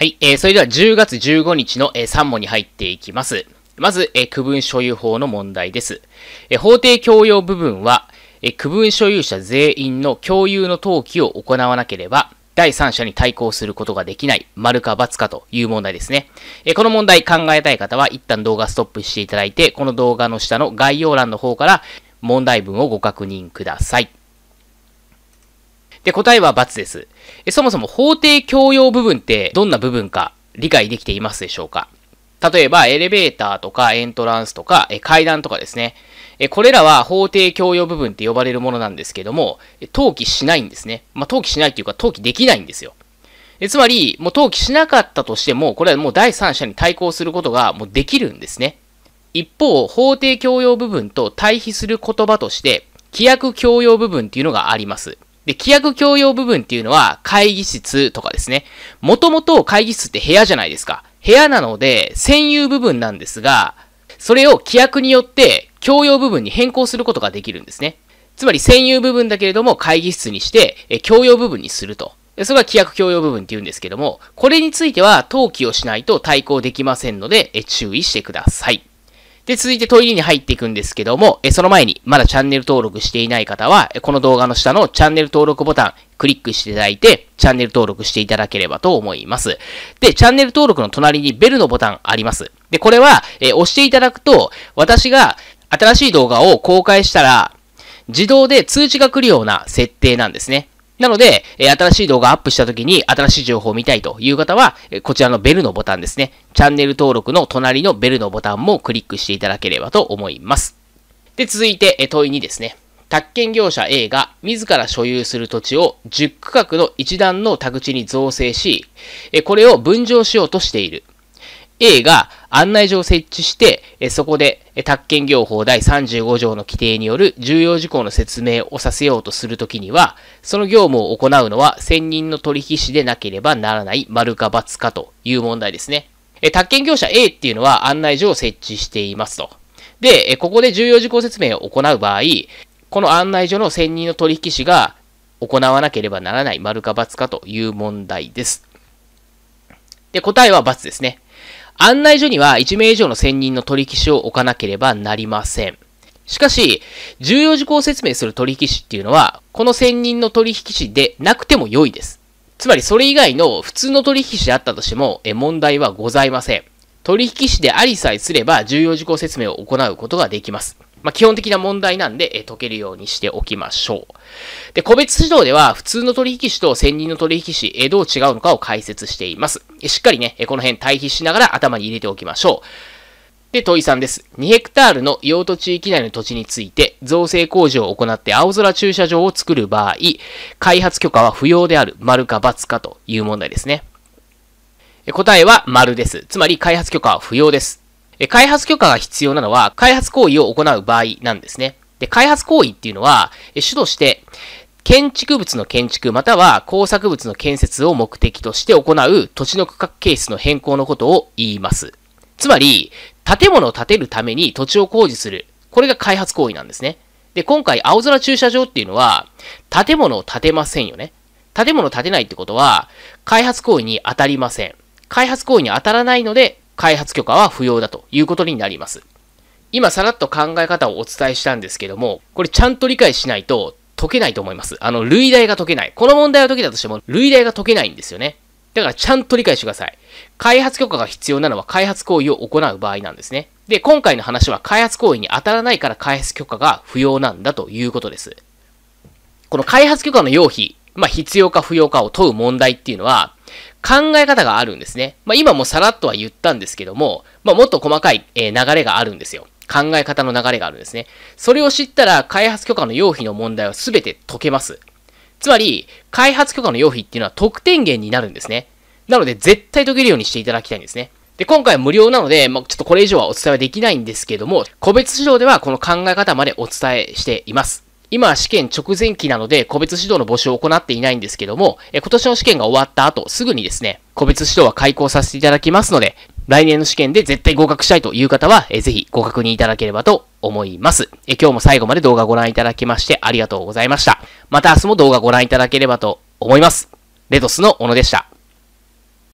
はい、えー、それでは10月15日の、えー、3問に入っていきます。まず、えー、区分所有法の問題です。えー、法定共用部分は、えー、区分所有者全員の共有の登記を行わなければ、第三者に対抗することができない、丸か罰かという問題ですね。えこの問題考えたい方は、一旦動画ストップしていただいて、この動画の下の概要欄の方から問題文をご確認ください。で、答えは罰です。そもそも法定共用部分ってどんな部分か理解できていますでしょうか例えば、エレベーターとかエントランスとか階段とかですね。これらは法定共用部分って呼ばれるものなんですけども、登記しないんですね。まあ、登記しないっていうか、登記できないんですよ。つまり、もう登記しなかったとしても、これはもう第三者に対抗することがもうできるんですね。一方、法定共用部分と対比する言葉として、規約共用部分っていうのがあります。で、規約共用部分っていうのは会議室とかですね。もともと会議室って部屋じゃないですか。部屋なので、占有部分なんですが、それを規約によって共用部分に変更することができるんですね。つまり占有部分だけれども会議室にして、え共用部分にすると。それが規約共用部分って言うんですけども、これについては登記をしないと対抗できませんので、え注意してください。で、続いて問いに入っていくんですけども、えその前に、まだチャンネル登録していない方は、この動画の下のチャンネル登録ボタン、クリックしていただいて、チャンネル登録していただければと思います。で、チャンネル登録の隣にベルのボタンあります。で、これは、え押していただくと、私が新しい動画を公開したら、自動で通知が来るような設定なんですね。なので、え新しい動画アップした時に新しい情報を見たいという方は、えこちらのベルのボタンですね。チャンネル登録の隣のベルのボタンもクリックしていただければと思います。で、続いて、え問い2ですね。宅建業者 A が自ら所有する土地を10区画の一段の宅地に造成し、これを分譲しようとしている。A が案内所を設置して、そこで、宅建業法第35条の規定による重要事項の説明をさせようとするときには、その業務を行うのは専任の取引士でなければならない丸か罰かという問題ですね。宅建業者 A っていうのは案内所を設置していますと。で、ここで重要事項説明を行う場合、この案内所の専任の取引士が行わなければならない丸か罰かという問題です。で、答えは罰ですね。案内所には1名以上の専任の取引士を置かなければなりません。しかし、重要事項を説明する取引士っていうのは、この専任の取引士でなくても良いです。つまり、それ以外の普通の取引士であったとしても、え問題はございません。取引士でありさえすれば、重要事項説明を行うことができます。まあ、基本的な問題なんで、え解けるようにしておきましょう。で、個別指導では、普通の取引士と専任の取引士、えどう違うのかを解説しています。しっかりね、この辺対比しながら頭に入れておきましょう。で、問いさんです。2ヘクタールの用途地域内の土地について、造成工事を行って青空駐車場を作る場合、開発許可は不要である、丸か×かという問題ですね。答えは丸です。つまり開発許可は不要です。開発許可が必要なのは、開発行為を行う場合なんですね。で、開発行為っていうのは、主として、建築物の建築または工作物の建設を目的として行う土地の区画形質の変更のことを言います。つまり、建物を建てるために土地を工事する。これが開発行為なんですね。で、今回、青空駐車場っていうのは、建物を建てませんよね。建物を建てないってことは、開発行為に当たりません。開発行為に当たらないので、開発許可は不要だということになります。今さらっと考え方をお伝えしたんですけども、これちゃんと理解しないと解けないと思います。あの、類題が解けない。この問題を解けたとしても、類題が解けないんですよね。だからちゃんと理解してください。開発許可が必要なのは開発行為を行う場合なんですね。で、今回の話は開発行為に当たらないから開発許可が不要なんだということです。この開発許可の要否、まあ必要か不要かを問う問題っていうのは、考え方があるんですね。まあ、今もさらっとは言ったんですけども、まあ、もっと細かい、え流れがあるんですよ。考え方の流れがあるんですね。それを知ったら開発許可の要否の問題は全て解けます。つまり、開発許可の要否っていうのは得点源になるんですね。なので、絶対解けるようにしていただきたいんですね。で、今回無料なので、まあ、ちょっとこれ以上はお伝えはできないんですけども、個別指導ではこの考え方までお伝えしています。今試験直前期なので個別指導の募集を行っていないんですけども、え今年の試験が終わった後、すぐにですね、個別指導は開講させていただきますので、来年の試験で絶対合格したいという方は、えぜひご確認いただければと思いますえ。今日も最後まで動画ご覧いただきましてありがとうございました。また明日も動画ご覧いただければと思います。レドスの小野でした。